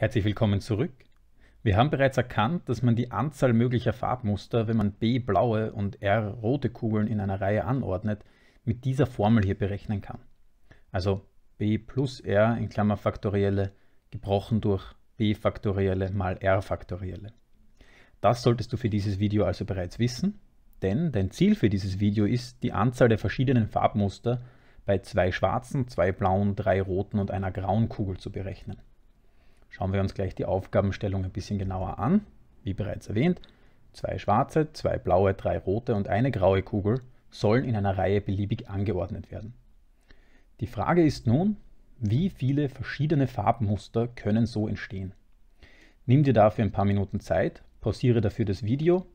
Herzlich willkommen zurück. Wir haben bereits erkannt, dass man die Anzahl möglicher Farbmuster, wenn man B blaue und R rote Kugeln in einer Reihe anordnet, mit dieser Formel hier berechnen kann. Also B plus R in Klammer Faktorielle gebrochen durch B Faktorielle mal R Faktorielle. Das solltest du für dieses Video also bereits wissen, denn dein Ziel für dieses Video ist, die Anzahl der verschiedenen Farbmuster bei zwei schwarzen, zwei blauen, drei roten und einer grauen Kugel zu berechnen. Schauen wir uns gleich die Aufgabenstellung ein bisschen genauer an. Wie bereits erwähnt, zwei schwarze, zwei blaue, drei rote und eine graue Kugel sollen in einer Reihe beliebig angeordnet werden. Die Frage ist nun, wie viele verschiedene Farbmuster können so entstehen? Nimm dir dafür ein paar Minuten Zeit, pausiere dafür das Video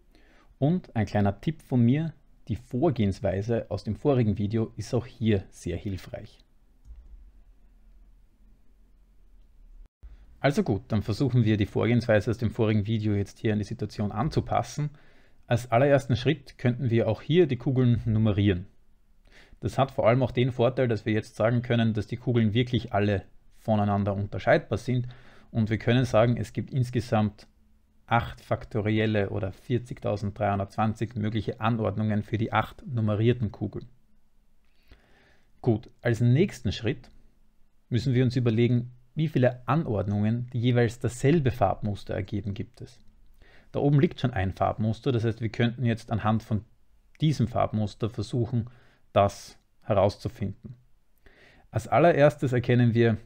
und ein kleiner Tipp von mir, die Vorgehensweise aus dem vorigen Video ist auch hier sehr hilfreich. Also gut, dann versuchen wir die Vorgehensweise aus dem vorigen Video jetzt hier an die Situation anzupassen. Als allerersten Schritt könnten wir auch hier die Kugeln nummerieren. Das hat vor allem auch den Vorteil, dass wir jetzt sagen können, dass die Kugeln wirklich alle voneinander unterscheidbar sind und wir können sagen, es gibt insgesamt 8 faktorielle oder 40.320 mögliche Anordnungen für die 8 nummerierten Kugeln. Gut, als nächsten Schritt müssen wir uns überlegen, wie viele Anordnungen, die jeweils dasselbe Farbmuster ergeben, gibt es. Da oben liegt schon ein Farbmuster, das heißt, wir könnten jetzt anhand von diesem Farbmuster versuchen, das herauszufinden. Als allererstes erkennen wir,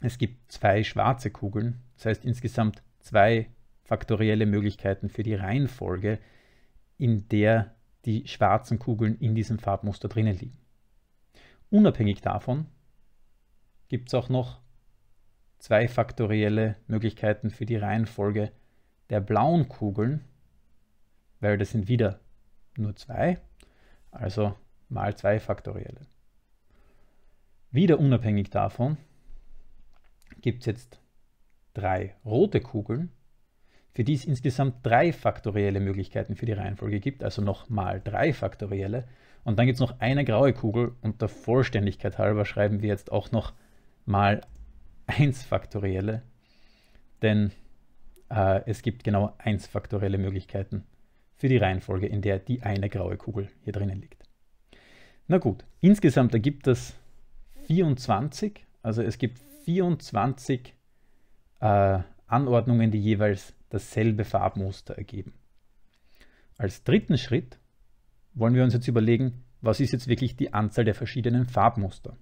es gibt zwei schwarze Kugeln, das heißt insgesamt zwei faktorielle Möglichkeiten für die Reihenfolge, in der die schwarzen Kugeln in diesem Farbmuster drinnen liegen. Unabhängig davon gibt es auch noch zweifaktorielle Möglichkeiten für die Reihenfolge der blauen Kugeln, weil das sind wieder nur zwei, also mal zwei Faktorielle. Wieder unabhängig davon gibt es jetzt drei rote Kugeln, für die es insgesamt drei faktorielle Möglichkeiten für die Reihenfolge gibt, also noch mal drei faktorielle. Und dann gibt es noch eine graue Kugel und der Vollständigkeit halber schreiben wir jetzt auch noch mal 1 Faktorielle, denn äh, es gibt genau 1 Faktorielle Möglichkeiten für die Reihenfolge, in der die eine graue Kugel hier drinnen liegt. Na gut, insgesamt ergibt das 24, also es gibt 24 äh, Anordnungen, die jeweils dasselbe Farbmuster ergeben. Als dritten Schritt wollen wir uns jetzt überlegen, was ist jetzt wirklich die Anzahl der verschiedenen Farbmuster.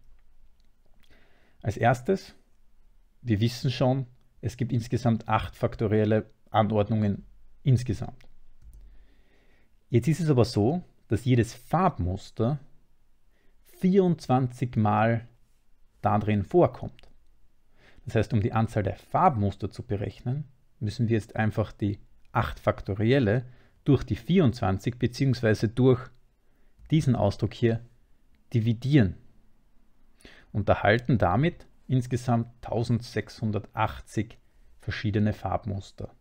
Als erstes wir wissen schon, es gibt insgesamt acht faktorielle Anordnungen insgesamt. Jetzt ist es aber so, dass jedes Farbmuster 24 Mal darin vorkommt. Das heißt, um die Anzahl der Farbmuster zu berechnen, müssen wir jetzt einfach die 8 Faktorielle durch die 24 bzw. durch diesen Ausdruck hier dividieren und erhalten damit insgesamt 1680 verschiedene Farbmuster.